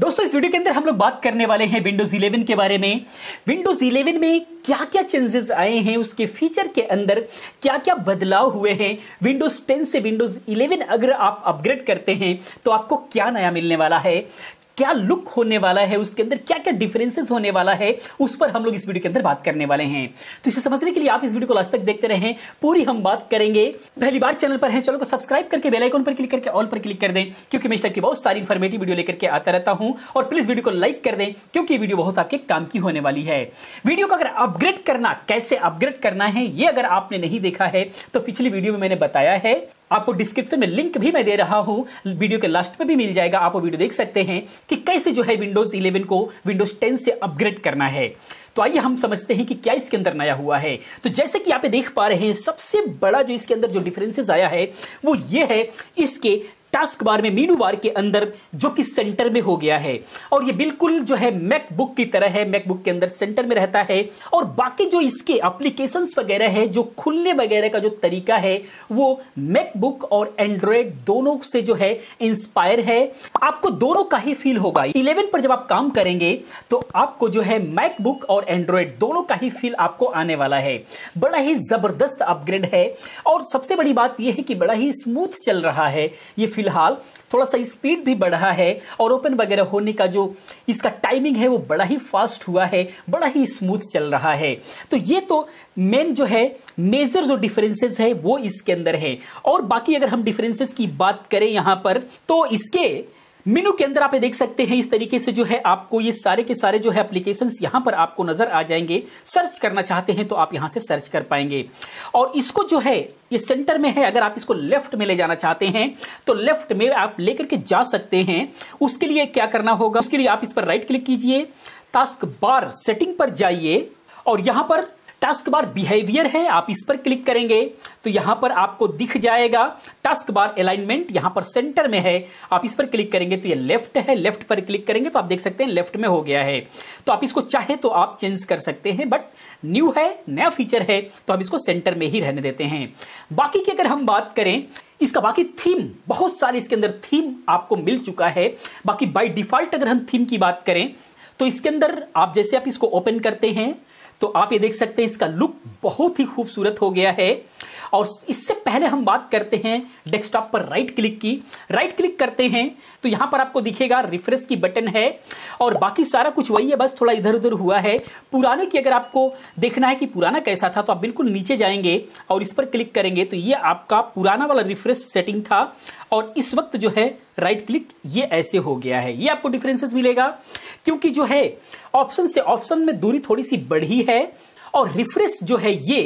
दोस्तों इस वीडियो के अंदर हम लोग बात करने वाले हैं विंडोज 11 के बारे में विंडोज 11 में क्या क्या चेंजेस आए हैं उसके फीचर के अंदर क्या क्या बदलाव हुए हैं विंडोज 10 से विंडोज 11 अगर आप अपग्रेड करते हैं तो आपको क्या नया मिलने वाला है क्या लुक होने वाला है उसके अंदर क्या क्या डिफरेंसेस होने वाला है उस पर हम लोग इस वीडियो के अंदर बात करने वाले हैं तो इसे समझने के लिए आप इस वीडियो को लास्ट तक देखते रहें पूरी हम बात करेंगे पहली बार चैनल पर है चैनल को सब्सक्राइब करके बेलाइकॉन पर क्लिक करके ऑल पर क्लिक कर दें क्योंकि मैं इस टाइप की बहुत सारी इन्फॉर्मेटिव वीडियो लेकर के आता रहता हूं और प्लीज वीडियो को लाइक कर दें क्योंकि वीडियो बहुत आपके काम की होने वाली है वीडियो को अगर अपग्रेड करना कैसे अपग्रेड करना है ये अगर आपने नहीं देखा है तो पिछली वीडियो में मैंने बताया है आपको डिस्क्रिप्शन में लिंक भी मैं दे रहा हूं वीडियो के लास्ट में भी मिल जाएगा आप वो वीडियो देख सकते हैं कि कैसे जो है विंडोज 11 को विंडोज 10 से अपग्रेड करना है तो आइए हम समझते हैं कि क्या इसके अंदर नया हुआ है तो जैसे कि आप देख पा रहे हैं सबसे बड़ा जो इसके अंदर जो डिफरेंसेस आया है वो ये है इसके टास्क बार में मीनू बार के अंदर जो कि सेंटर में हो गया है और ये बिल्कुल जो है मैकबुक की तरह है मैकबुक के अंदर सेंटर में रहता है और बाकी जो इसके एप्लीकेशंस वगैरह है जो खुलने वगैरह का जो तरीका है वो मैकबुक और एंड्रॉयड दोनों से जो है इंस्पायर है आपको दोनों का ही फील होगा इलेवन पर जब आप काम करेंगे तो आपको जो है मैकबुक और एंड्रॉयड दोनों का ही फील आपको आने वाला है बड़ा ही जबरदस्त अपग्रेड है और सबसे बड़ी बात यह है कि बड़ा ही स्मूथ चल रहा है ये फील फिलहाल थोड़ा सा स्पीड भी बढ़ा है और ओपन वगैरह होने का जो इसका टाइमिंग है वो बड़ा ही फास्ट हुआ है बड़ा ही स्मूथ चल रहा है तो ये तो मेन जो है मेजर जो डिफरेंसेस है वो इसके अंदर है और बाकी अगर हम डिफरेंसेस की बात करें यहां पर तो इसके मेनू के अंदर आप ये देख सकते हैं इस तरीके से जो है आपको ये सारे के सारे जो है एप्लीकेशन यहां पर आपको नजर आ जाएंगे सर्च करना चाहते हैं तो आप यहां से सर्च कर पाएंगे और इसको जो है ये सेंटर में है अगर आप इसको लेफ्ट में ले जाना चाहते हैं तो लेफ्ट में आप लेकर के जा सकते हैं उसके लिए क्या करना होगा उसके लिए आप इस पर राइट क्लिक कीजिए टास्क बार सेटिंग पर जाइए और यहां पर टास्क बार बिहेवियर है आप इस पर क्लिक करेंगे तो यहां पर आपको दिख जाएगा टास्क बार अलाइनमेंट यहां पर सेंटर में है आप इस पर क्लिक करेंगे तो ये लेफ्ट है लेफ्ट पर क्लिक करेंगे तो आप देख सकते हैं लेफ्ट में हो गया है तो आप इसको चाहे तो आप चेंज कर सकते हैं बट न्यू है नया फीचर है तो हम इसको सेंटर में ही रहने देते हैं बाकी की अगर हम बात करें इसका बाकी थीम बहुत सारे इसके अंदर थीम आपको मिल चुका है बाकी बाई डिफॉल्ट अगर हम थीम की बात करें तो इसके अंदर आप जैसे आप इसको ओपन करते हैं तो आप ये देख सकते हैं इसका लुक बहुत ही खूबसूरत हो गया है और इससे पहले हम बात करते हैं डेस्कटॉप पर राइट क्लिक की राइट क्लिक करते हैं तो यहां पर आपको दिखेगा रिफ्रेश की बटन है और बाकी सारा कुछ वही है बस थोड़ा इधर उधर हुआ है पुराने की अगर आपको देखना है कि पुराना कैसा था तो आप बिल्कुल नीचे जाएंगे और इस पर क्लिक करेंगे तो ये आपका पुराना वाला रिफ्रेश सेटिंग था और इस वक्त जो है राइट क्लिक ये ऐसे हो गया है ये आपको डिफरेंसेस मिलेगा क्योंकि जो है ऑप्शन से ऑप्शन में दूरी थोड़ी सी बढ़ी है और रिफ्रेश जो है ये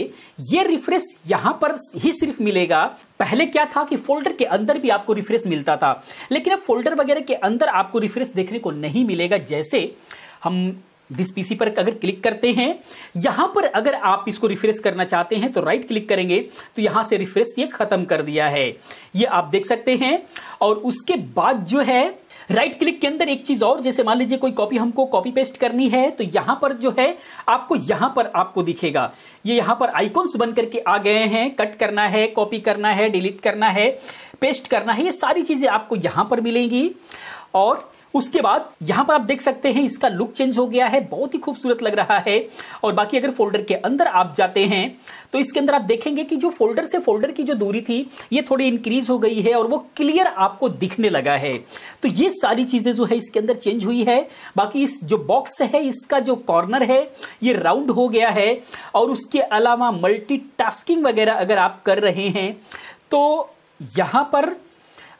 ये रिफ्रेश यहां पर ही सिर्फ मिलेगा पहले क्या था कि फोल्डर के अंदर भी आपको रिफ्रेश मिलता था लेकिन अब फोल्डर वगैरह के अंदर आपको रिफ्रेश देखने को नहीं मिलेगा जैसे हम दिस पीसी पर अगर क्लिक करते हैं यहां पर अगर आप इसको रिफ्रेश करना चाहते हैं तो राइट क्लिक करेंगे तो यहां से रिफ्रेश ये खत्म कर दिया है ये आप देख सकते हैं और उसके बाद जो है राइट क्लिक के अंदर एक चीज और जैसे मान लीजिए कोई कॉपी हमको कॉपी पेस्ट करनी है तो यहां पर जो है आपको यहां पर आपको दिखेगा ये यहां पर आइकॉन्स बन करके आ गए हैं कट करना है कॉपी करना है डिलीट करना है पेस्ट करना है ये सारी चीजें आपको यहां पर मिलेंगी और उसके बाद यहां पर आप देख सकते हैं इसका लुक चेंज हो गया है बहुत ही खूबसूरत लग रहा है और बाकी अगर फोल्डर के अंदर आप जाते हैं तो इसके अंदर आप देखेंगे कि जो फोल्डर से फोल्डर की जो दूरी थी ये थोड़ी इंक्रीज हो गई है और वो क्लियर आपको दिखने लगा है तो ये सारी चीजें जो है इसके अंदर चेंज हुई है बाकी इस जो बॉक्स है इसका जो कॉर्नर है ये राउंड हो गया है और उसके अलावा मल्टी वगैरह अगर आप कर रहे हैं तो यहां पर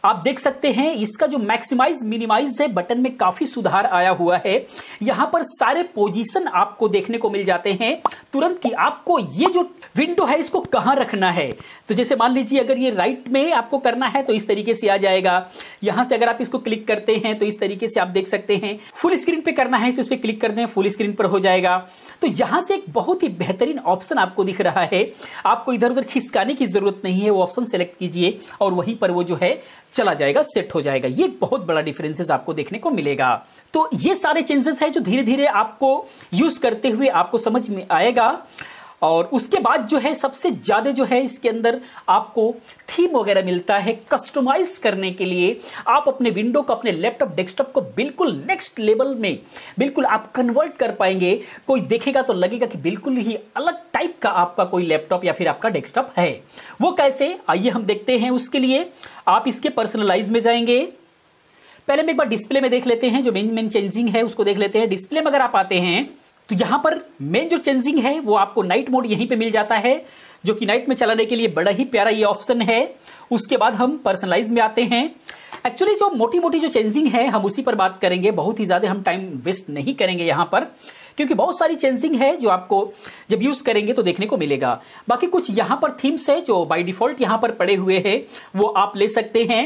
आप देख सकते हैं इसका जो मैक्सिमाइज मिनिमाइज है बटन में काफी सुधार आया हुआ है यहां पर सारे पोजीशन आपको देखने को मिल जाते हैं तुरंत कि आपको ये जो विंडो है इसको कहां रखना है तो जैसे मान लीजिए अगर ये राइट में आपको करना है तो इस तरीके से आ जाएगा यहां से अगर आप इसको क्लिक करते हैं तो इस तरीके से आप देख सकते हैं फुल स्क्रीन पे करना है तो इस पर क्लिक कर दे फुल स्क्रीन पर हो जाएगा तो यहां से एक बहुत ही बेहतरीन ऑप्शन आपको दिख रहा है आपको इधर उधर खिसकाने की जरूरत नहीं है वो ऑप्शन सेलेक्ट कीजिए और वहीं पर वो जो है चला जाएगा सेट हो जाएगा ये बहुत बड़ा डिफरेंसेस आपको देखने को मिलेगा तो ये सारे चेंजेस है जो धीरे धीरे आपको यूज करते हुए आपको समझ में आएगा और उसके बाद जो है सबसे ज़्यादा जो है इसके अंदर आपको थीम वगैरह मिलता है कस्टमाइज करने के लिए आप अपने विंडो को अपने लैपटॉप डेस्कटॉप को बिल्कुल नेक्स्ट लेवल में बिल्कुल आप कन्वर्ट कर पाएंगे कोई देखेगा तो लगेगा कि बिल्कुल ही अलग टाइप का आपका कोई लैपटॉप या फिर आपका डेस्कटॉप है वो कैसे आइए हम देखते हैं उसके लिए आप इसके पर्सनलाइज में जाएंगे पहले हम एक बार डिस्प्ले में देख लेते हैं जो मेन मेन चेंजिंग है उसको देख लेते हैं डिस्प्ले में अगर आप आते हैं तो यहां पर मेन जो चेंजिंग है वो आपको नाइट मोड यहीं पे मिल जाता है जो कि नाइट में चलाने के लिए बड़ा ही प्यारा ये ऑप्शन है उसके बाद हम पर्सनलाइज में आते हैं एक्चुअली जो मोटी मोटी जो चेंजिंग है हम उसी पर बात करेंगे बहुत ही ज़्यादा हम टाइम वेस्ट नहीं करेंगे यहां पर क्योंकि बहुत सारी चेंजिंग है जो आपको जब यूज़ करेंगे तो देखने को मिलेगा बाकी कुछ यहां पर थीम्स है जो बाय डिफ़ॉल्ट यहाँ पर पड़े हुए हैं वो आप ले सकते हैं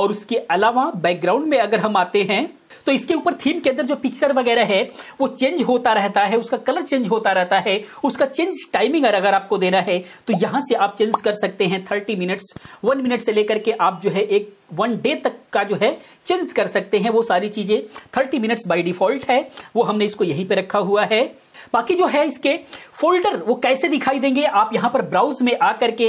और उसके अलावा बैकग्राउंड में अगर हम आते हैं तो इसके ऊपर थीम के अंदर जो पिक्चर वगैरह है वो चेंज होता रहता है उसका कलर चेंज होता रहता है उसका चेंज टाइमिंग अगर आपको देना है तो यहां से आप चेंज कर सकते हैं थर्टी मिनट्स वन मिनट से लेकर के आप जो है एक वन डे तक का जो है चेंज कर सकते हैं वो सारी चीजें थर्टी मिनट्स बाई डिफॉल्ट है वो हमने इसको यहीं पर रखा हुआ है बाकी जो है इसके फोल्डर वो कैसे दिखाई देंगे आप यहां पर ब्राउज में आकर के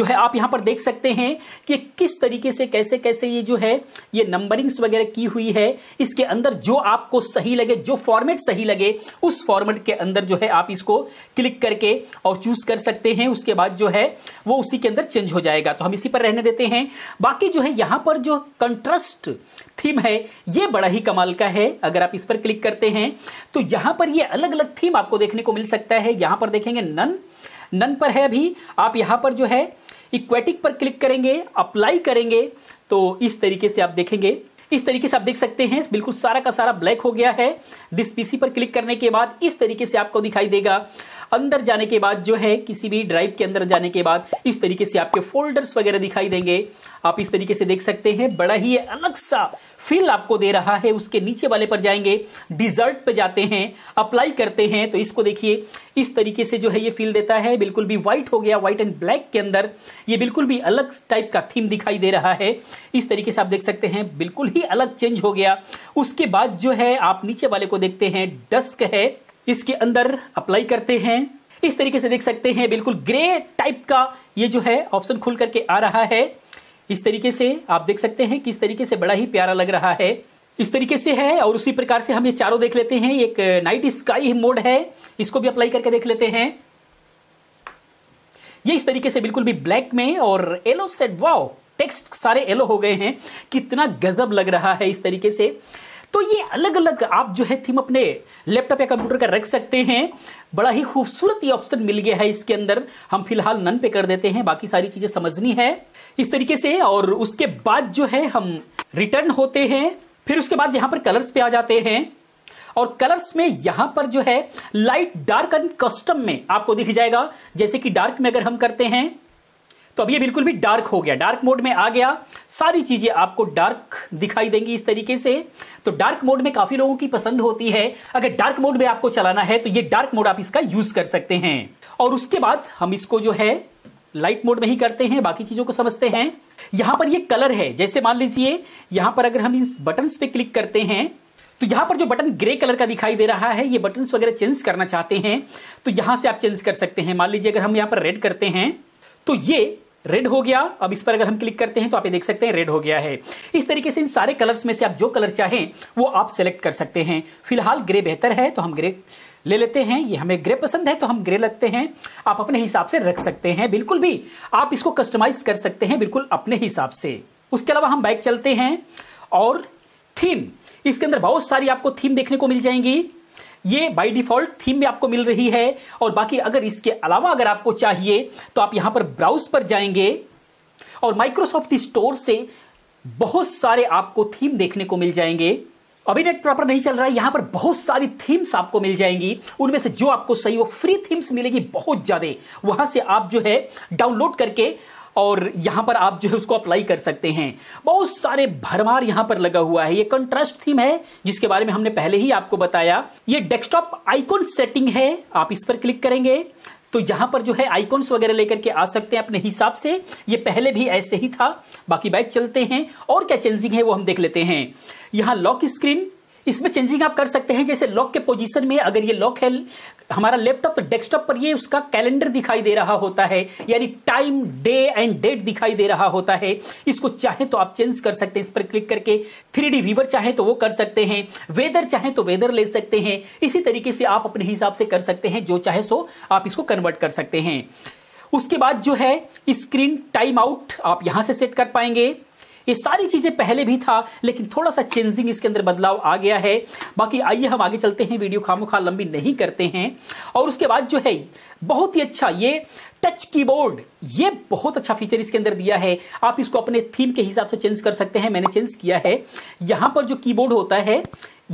जो है आप यहां पर देख सकते हैं कि किस तरीके से कैसे कैसे ये जो है ये नंबरिंग्स वगैरह की हुई है इसके अंदर जो आपको सही लगे जो फॉर्मेट सही लगे उस फॉर्मेट के अंदर जो है आप इसको क्लिक करके और चूज कर सकते हैं उसके बाद जो है वो उसी के अंदर चेंज हो जाएगा तो हम इसी पर रहने देते हैं बाकी जो है यहां पर जो कंट्रस्ट थीम है ये बड़ा ही कमाल का है अगर आप इस पर क्लिक करते हैं तो यहां पर ये अलग अलग थीम आपको देखने को मिल सकता है यहां पर देखेंगे नन नन पर है अभी आप यहां पर जो है इक्वेटिक पर क्लिक करेंगे अप्लाई करेंगे तो इस तरीके से आप देखेंगे इस तरीके से आप देख सकते हैं बिल्कुल सारा का सारा ब्लैक हो गया है डिस्पीसी पर क्लिक करने के बाद इस तरीके से आपको दिखाई देगा अंदर जाने के बाद जो है किसी भी ड्राइव के अंदर जाने के बाद इस तरीके से आपके फोल्डर्स वगैरह दिखाई देंगे आप इस तरीके से देख सकते हैं बड़ा ही अलग सा फील आपको दे रहा है उसके नीचे वाले पर जाएंगे डिजर्ट पर जाते हैं अप्लाई करते हैं तो इसको देखिए इस तरीके से जो है ये फील देता है बिल्कुल भी व्हाइट हो गया व्हाइट एंड ब्लैक के अंदर ये बिल्कुल भी अलग टाइप का थीम दिखाई दे रहा है इस तरीके से आप देख सकते हैं बिल्कुल ही अलग चेंज हो गया उसके बाद जो है आप नीचे वाले को देखते हैं डस्क है इसके अंदर अप्लाई करते हैं इस तरीके से देख सकते हैं बिल्कुल ग्रे टाइप का ये जो है ऑप्शन खुल करके आ रहा है इस तरीके से आप देख सकते हैं कि इस तरीके से बड़ा ही प्यारा लग रहा है इस तरीके से है और उसी प्रकार से हम ये चारों देख लेते हैं एक नाइट स्काई मोड है इसको भी अप्लाई करके देख लेते हैं ये इस तरीके से बिल्कुल भी ब्लैक में और येलो सेट वाओ टेक्स्ट सारे येलो हो गए हैं कितना गजब लग रहा है इस तरीके से तो ये अलग अलग आप जो है थीम अपने लैपटॉप या कंप्यूटर का रख सकते हैं बड़ा ही खूबसूरत ये ऑप्शन मिल गया है इसके अंदर हम फिलहाल नन पे कर देते हैं बाकी सारी चीज़ें समझनी है इस तरीके से और उसके बाद जो है हम रिटर्न होते हैं फिर उसके बाद यहां पर कलर्स पे आ जाते हैं और कलर्स में यहां पर जो है लाइट डार्क एंड कस्टम में आपको दिख जाएगा जैसे कि डार्क में अगर हम करते हैं तो अब ये बिल्कुल भी डार्क हो गया डार्क मोड में आ गया सारी चीज़ें आपको डार्क दिखाई देंगी इस तरीके से तो डार्क मोड में काफ़ी लोगों की पसंद होती है अगर डार्क मोड में आपको चलाना है तो ये डार्क मोड आप इसका यूज़ कर सकते हैं और उसके बाद हम इसको जो है लाइट मोड में ही करते हैं बाकी चीज़ों को समझते हैं यहां पर ये कलर है जैसे मान लीजिए यहां पर अगर हम इस बटन पे क्लिक करते हैं तो यहां पर जो बटन ग्रे कलर का दिखाई दे रहा है ये बटन वगैरह चेंज करना चाहते हैं तो यहां से आप चेंज कर सकते हैं मान लीजिए अगर हम यहां पर रेड करते हैं तो ये रेड हो गया अब इस पर अगर हम क्लिक करते हैं तो आप ये देख सकते हैं रेड हो गया है इस तरीके से इन सारे कलर्स में से आप जो कलर चाहें वो आप सेलेक्ट कर सकते हैं फिलहाल ग्रे बेहतर है तो हम ग्रे ले लेते हैं ये हमें ग्रे पसंद है तो हम ग्रे लगते हैं आप अपने हिसाब से रख सकते हैं बिल्कुल भी आप इसको कस्टमाइज कर सकते हैं बिल्कुल अपने हिसाब से उसके अलावा हम बाइक चलते हैं और थीम इसके अंदर बहुत सारी आपको थीम देखने को मिल जाएंगी ये बाई डिफॉल्ट थीम में आपको मिल रही है और बाकी अगर इसके अलावा अगर आपको चाहिए तो आप यहां पर ब्राउज पर जाएंगे और माइक्रोसॉफ्ट स्टोर से बहुत सारे आपको थीम देखने को मिल जाएंगे अभी नेट प्रॉपर नहीं चल रहा है यहां पर बहुत सारी थीम्स आपको मिल जाएंगी उनमें से जो आपको सही हो फ्री थीम्स मिलेगी बहुत ज़्यादा वहां से आप जो है डाउनलोड करके और यहां पर आप जो है उसको अप्लाई कर सकते हैं बहुत सारे भरमार यहां पर लगा हुआ है ये कंट्रास्ट थीम है जिसके बारे में हमने पहले ही आपको बताया ये डेस्कटॉप आइकॉन सेटिंग है आप इस पर क्लिक करेंगे तो यहां पर जो है आइकॉन्स वगैरह लेकर के आ सकते हैं अपने हिसाब से ये पहले भी ऐसे ही था बाकी बाइक चलते हैं और क्या चेंजिंग है वो हम देख लेते हैं यहां लॉक स्क्रीन इसमें चेंजिंग आप कर सकते हैं जैसे लॉक के पोजीशन में अगर ये लॉक है हमारा लैपटॉप तो डेस्कटॉप पर ये उसका कैलेंडर दिखाई दे रहा होता है यानी टाइम डे एंड डेट दिखाई दे रहा होता है इसको चाहे तो आप चेंज कर सकते हैं इस पर क्लिक करके थ्री डी व्यूवर चाहे तो वो कर सकते हैं वेदर चाहे तो वेदर ले सकते हैं इसी तरीके से आप अपने हिसाब से कर सकते हैं जो चाहे सो आप इसको कन्वर्ट कर सकते हैं उसके बाद जो है स्क्रीन टाइम आउट आप यहां से सेट कर पाएंगे ये सारी चीज़ें पहले भी था लेकिन थोड़ा सा चेंजिंग इसके अंदर बदलाव आ गया है बाकी आइए हम आगे चलते हैं वीडियो खामोखा लंबी नहीं करते हैं और उसके बाद जो है बहुत ही अच्छा ये टच कीबोर्ड ये बहुत अच्छा फीचर इसके अंदर दिया है आप इसको अपने थीम के हिसाब से चेंज कर सकते हैं मैंने चेंज किया है यहां पर जो कीबोर्ड होता है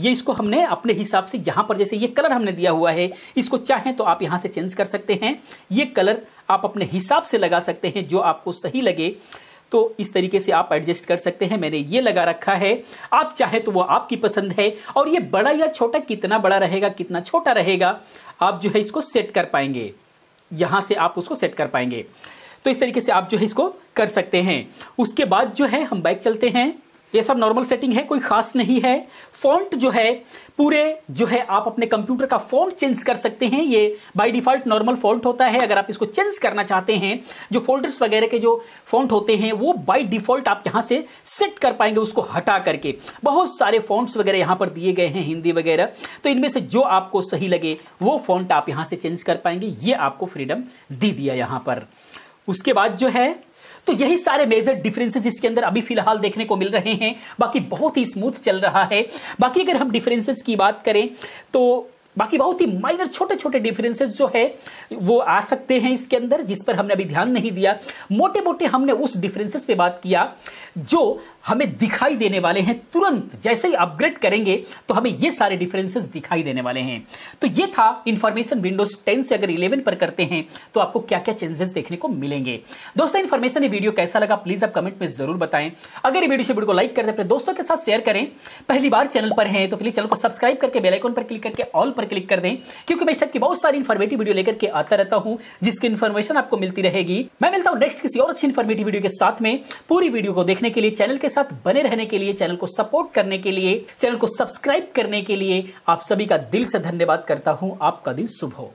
ये इसको हमने अपने हिसाब से यहां पर जैसे ये कलर हमने दिया हुआ है इसको चाहें तो आप यहां से चेंज कर सकते हैं ये कलर आप अपने हिसाब से लगा सकते हैं जो आपको सही लगे तो इस तरीके से आप एडजस्ट कर सकते हैं मैंने ये लगा रखा है आप चाहे तो वो आपकी पसंद है और ये बड़ा या छोटा कितना बड़ा रहेगा कितना छोटा रहेगा आप जो है इसको सेट कर पाएंगे यहां से आप उसको सेट कर पाएंगे तो इस तरीके से आप जो है इसको कर सकते हैं उसके बाद जो है हम बाइक चलते हैं ये सब नॉर्मल सेटिंग है कोई खास नहीं है फॉन्ट जो है पूरे जो है आप अपने कंप्यूटर का फॉन्ट चेंज कर सकते हैं ये बाय डिफॉल्ट नॉर्मल फॉन्ट होता है अगर आप इसको चेंज करना चाहते हैं जो फोल्डर्स वगैरह के जो फॉन्ट होते हैं वो बाय डिफॉल्ट आप यहां से सेट कर पाएंगे उसको हटा करके बहुत सारे फॉन्ट्स वगैरह यहां पर दिए गए हैं हिंदी वगैरह तो इनमें से जो आपको सही लगे वो फॉन्ट आप यहां से चेंज कर पाएंगे ये आपको फ्रीडम दे दिया यहां पर उसके बाद जो है तो यही सारे मेजर डिफरेंसेस इसके अंदर अभी फिलहाल देखने को मिल रहे हैं बाकी बहुत ही स्मूथ चल रहा है बाकी अगर हम डिफरेंसेस की बात करें तो बाकी बहुत ही माइनर छोटे छोटे डिफरेंसेस जो है वो आ सकते हैं इसके अंदर जिस पर हमने अभी ध्यान नहीं दिया मोटे मोटे हमने उस डिफरेंसेस पे बात किया जो हमें दिखाई देने वाले हैं तुरंत जैसे ही अपग्रेड करेंगे तो हमें ये सारे डिफरेंसेस दिखाई देने वाले हैं तो ये था इन्फॉर्मेशन विंडोज 10 से अगर 11 पर करते हैं तो आपको क्या क्या चेंजेस देखने को मिलेंगे दोस्तों इन्फॉर्मेशन ये वीडियो कैसा लगा प्लीज आप कमेंट में जरूर बताएं अगर ये वीडियो वीडियो को लाइक कर दे अपने दोस्तों के साथ शेयर करें पहली बार चैनल पर है तो प्लीज चैनल को सब्सक्राइब करके बेलाइकॉन पर क्लिक करके ऑल पर पर क्लिक कर दें क्योंकि मैं इस टाइप की बहुत सारी इन्फॉर्मेटिव वीडियो लेकर के आता रहता हूं जिसकी इन्फॉर्मेशन आपको मिलती रहेगी मैं मिलता हूं नेक्स्ट किसी और अच्छी इन्फॉर्मेटिव वीडियो के साथ में पूरी वीडियो को देखने के लिए चैनल के साथ बने रहने के लिए चैनल को सपोर्ट करने के लिए चैनल को सब्सक्राइब करने के लिए आप सभी का दिल से धन्यवाद करता हूं आपका दिन शुभ हो